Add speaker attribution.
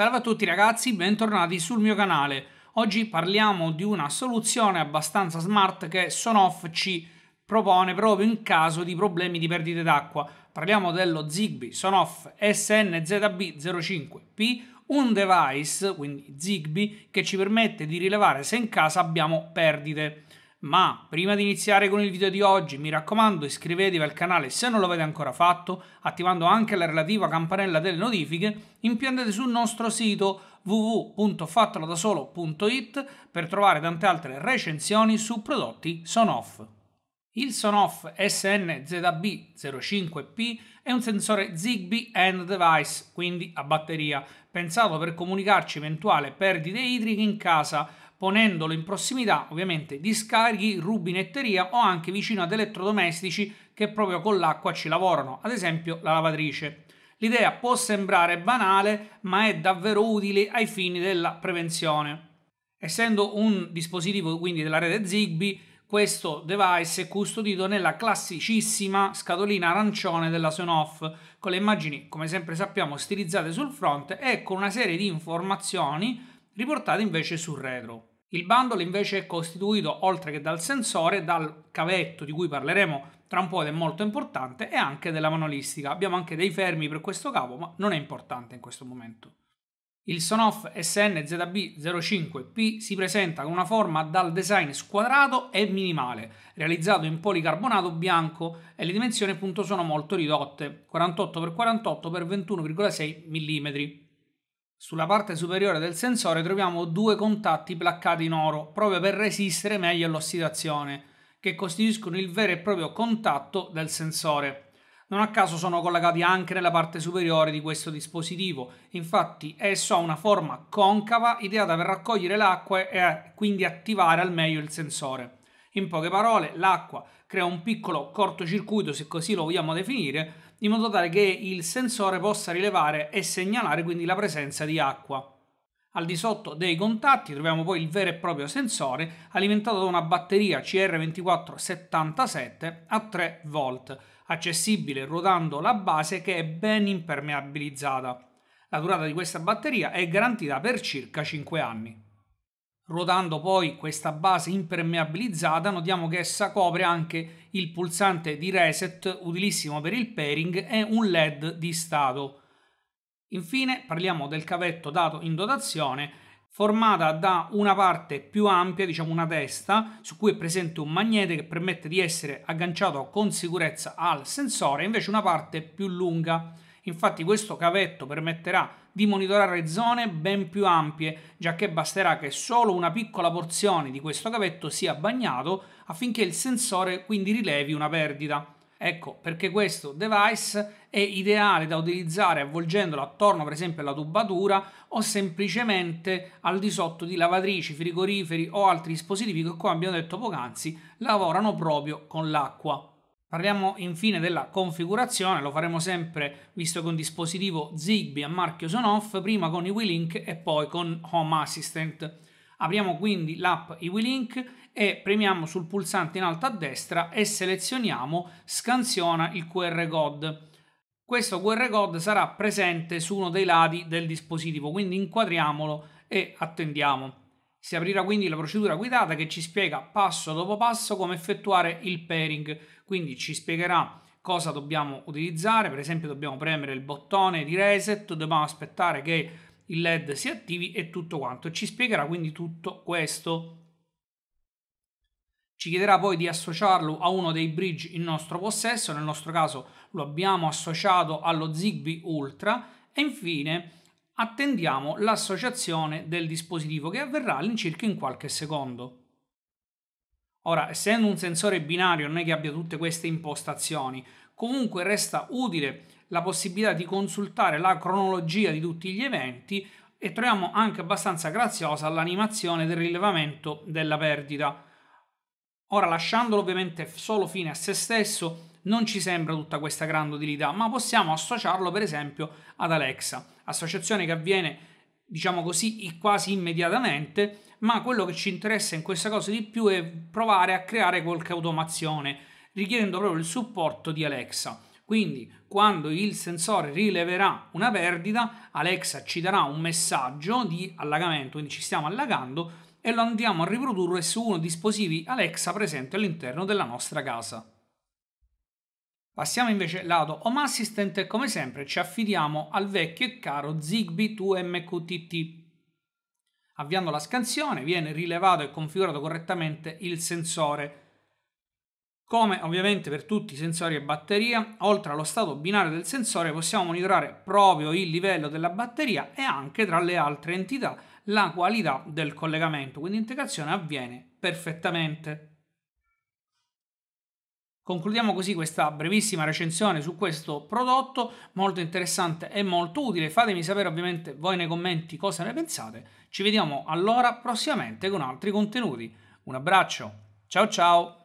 Speaker 1: Salve a tutti ragazzi, bentornati sul mio canale. Oggi parliamo di una soluzione abbastanza smart che Sonoff ci propone proprio in caso di problemi di perdite d'acqua. Parliamo dello Zigbee Sonoff SNZB05P, un device, quindi Zigbee, che ci permette di rilevare se in casa abbiamo perdite. Ma prima di iniziare con il video di oggi mi raccomando iscrivetevi al canale se non l'avete ancora fatto, attivando anche la relativa campanella delle notifiche, in più sul nostro sito www.fattelodasolo.it per trovare tante altre recensioni su prodotti Sonoff. Il Sonoff SNZB05P è un sensore Zigbee End Device, quindi a batteria, pensato per comunicarci eventuali perdite idriche in casa ponendolo in prossimità ovviamente di scarichi, rubinetteria o anche vicino ad elettrodomestici che proprio con l'acqua ci lavorano, ad esempio la lavatrice. L'idea può sembrare banale, ma è davvero utile ai fini della prevenzione. Essendo un dispositivo quindi della rete Zigbee, questo device è custodito nella classicissima scatolina arancione della Sonoff, con le immagini, come sempre sappiamo, stilizzate sul fronte e con una serie di informazioni riportate invece sul retro. Il bundle invece è costituito, oltre che dal sensore, dal cavetto di cui parleremo tra un po' ed è molto importante, e anche della manualistica. Abbiamo anche dei fermi per questo cavo, ma non è importante in questo momento. Il Sonoff SNZB05P si presenta con una forma dal design squadrato e minimale, realizzato in policarbonato bianco e le dimensioni appunto sono molto ridotte, 48x48x21,6 mm. Sulla parte superiore del sensore troviamo due contatti placcati in oro, proprio per resistere meglio all'ossidazione, che costituiscono il vero e proprio contatto del sensore. Non a caso sono collocati anche nella parte superiore di questo dispositivo, infatti esso ha una forma concava ideata per raccogliere l'acqua e quindi attivare al meglio il sensore. In poche parole, l'acqua crea un piccolo cortocircuito, se così lo vogliamo definire, in modo tale che il sensore possa rilevare e segnalare quindi la presenza di acqua. Al di sotto dei contatti troviamo poi il vero e proprio sensore alimentato da una batteria CR2477 a 3 V, accessibile ruotando la base che è ben impermeabilizzata. La durata di questa batteria è garantita per circa 5 anni. Ruotando poi questa base impermeabilizzata notiamo che essa copre anche il pulsante di reset utilissimo per il pairing e un LED di stato. Infine parliamo del cavetto dato in dotazione formata da una parte più ampia, diciamo una testa, su cui è presente un magnete che permette di essere agganciato con sicurezza al sensore, e invece una parte più lunga Infatti questo cavetto permetterà di monitorare zone ben più ampie, già che basterà che solo una piccola porzione di questo cavetto sia bagnato affinché il sensore quindi rilevi una perdita. Ecco perché questo device è ideale da utilizzare avvolgendolo attorno per esempio alla tubatura o semplicemente al di sotto di lavatrici, frigoriferi o altri dispositivi che come abbiamo detto poc'anzi lavorano proprio con l'acqua. Parliamo infine della configurazione, lo faremo sempre visto che un dispositivo Zigbee a marchio Sonoff, prima con i Wi-Link e poi con Home Assistant. Apriamo quindi l'app iWilink e premiamo sul pulsante in alto a destra e selezioniamo Scansiona il QR code. Questo QR code sarà presente su uno dei lati del dispositivo, quindi inquadriamolo e attendiamo. Si aprirà quindi la procedura guidata che ci spiega passo dopo passo come effettuare il pairing, quindi ci spiegherà cosa dobbiamo utilizzare, per esempio dobbiamo premere il bottone di reset, dobbiamo aspettare che il LED si attivi e tutto quanto. Ci spiegherà quindi tutto questo. Ci chiederà poi di associarlo a uno dei bridge in nostro possesso, nel nostro caso lo abbiamo associato allo Zigbee Ultra e infine attendiamo l'associazione del dispositivo che avverrà all'incirca in qualche secondo. Ora, essendo un sensore binario non è che abbia tutte queste impostazioni, comunque resta utile la possibilità di consultare la cronologia di tutti gli eventi e troviamo anche abbastanza graziosa l'animazione del rilevamento della perdita. Ora, lasciandolo ovviamente solo fine a se stesso, non ci sembra tutta questa grande utilità, ma possiamo associarlo per esempio ad Alexa, associazione che avviene diciamo così quasi immediatamente, ma quello che ci interessa in questa cosa di più è provare a creare qualche automazione, richiedendo proprio il supporto di Alexa. Quindi quando il sensore rileverà una perdita, Alexa ci darà un messaggio di allagamento, quindi ci stiamo allagando, e lo andiamo a riprodurre su uno dei dispositivi Alexa presente all'interno della nostra casa. Passiamo invece lato Home Assistant e come sempre ci affidiamo al vecchio e caro Zigbee 2MQTT. Avviando la scansione viene rilevato e configurato correttamente il sensore. Come ovviamente per tutti i sensori e batteria, oltre allo stato binario del sensore possiamo monitorare proprio il livello della batteria e anche tra le altre entità la qualità del collegamento, quindi l'integrazione avviene perfettamente. Concludiamo così questa brevissima recensione su questo prodotto, molto interessante e molto utile. Fatemi sapere ovviamente voi nei commenti cosa ne pensate. Ci vediamo allora prossimamente con altri contenuti. Un abbraccio, ciao ciao!